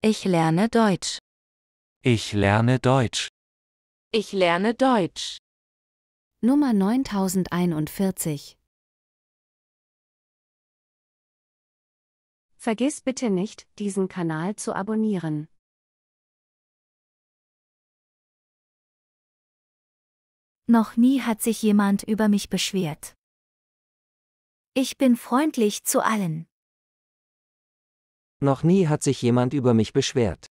Ich lerne Deutsch. Ich lerne Deutsch. Ich lerne Deutsch. Nummer 9041. Vergiss bitte nicht, diesen Kanal zu abonnieren. Noch nie hat sich jemand über mich beschwert. Ich bin freundlich zu allen. Noch nie hat sich jemand über mich beschwert.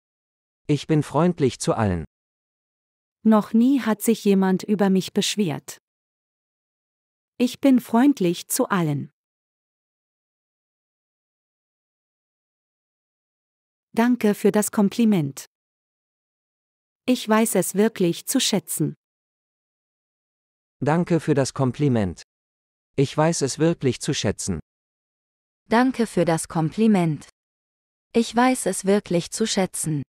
Ich bin freundlich zu allen. Noch nie hat sich jemand über mich beschwert. Ich bin freundlich zu allen. Danke für das Kompliment. Ich weiß es wirklich zu schätzen. Danke für das Kompliment. Ich weiß es wirklich zu schätzen. Danke für das Kompliment. Ich weiß es wirklich zu schätzen.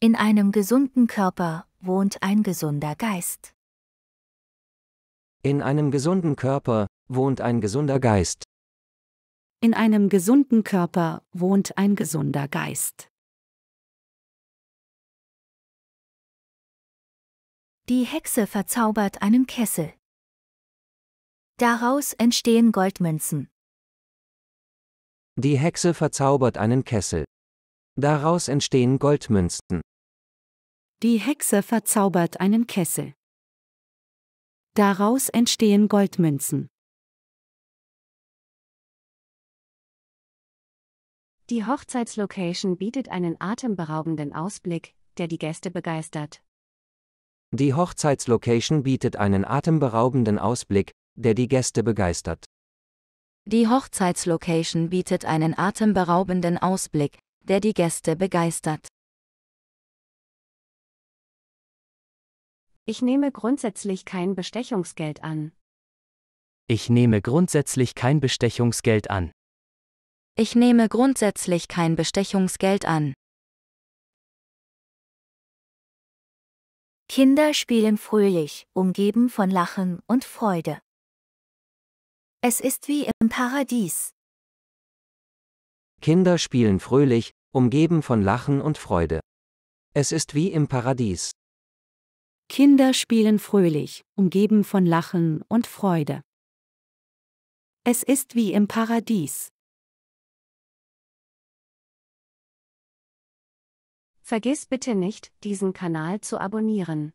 In einem gesunden Körper wohnt ein gesunder Geist. In einem gesunden Körper wohnt ein gesunder Geist. In einem gesunden Körper wohnt ein gesunder Geist. Die Hexe verzaubert einen Kessel. Daraus entstehen Goldmünzen. Die Hexe verzaubert einen Kessel. Daraus entstehen Goldmünzen. Die Hexe verzaubert einen Kessel. Daraus entstehen Goldmünzen. Die Hochzeitslocation bietet einen atemberaubenden Ausblick, der die Gäste begeistert. Die Hochzeitslocation bietet einen atemberaubenden Ausblick, der die Gäste begeistert. Die Hochzeitslocation bietet einen atemberaubenden Ausblick, der die Gäste begeistert. Ich nehme grundsätzlich kein Bestechungsgeld an. Ich nehme grundsätzlich kein Bestechungsgeld an. Ich nehme grundsätzlich kein Bestechungsgeld an. Kinder spielen fröhlich, umgeben von Lachen und Freude. Es ist wie im Paradies. Kinder spielen fröhlich, umgeben von Lachen und Freude. Es ist wie im Paradies. Kinder spielen fröhlich, umgeben von Lachen und Freude. Es ist wie im Paradies. Vergiss bitte nicht, diesen Kanal zu abonnieren.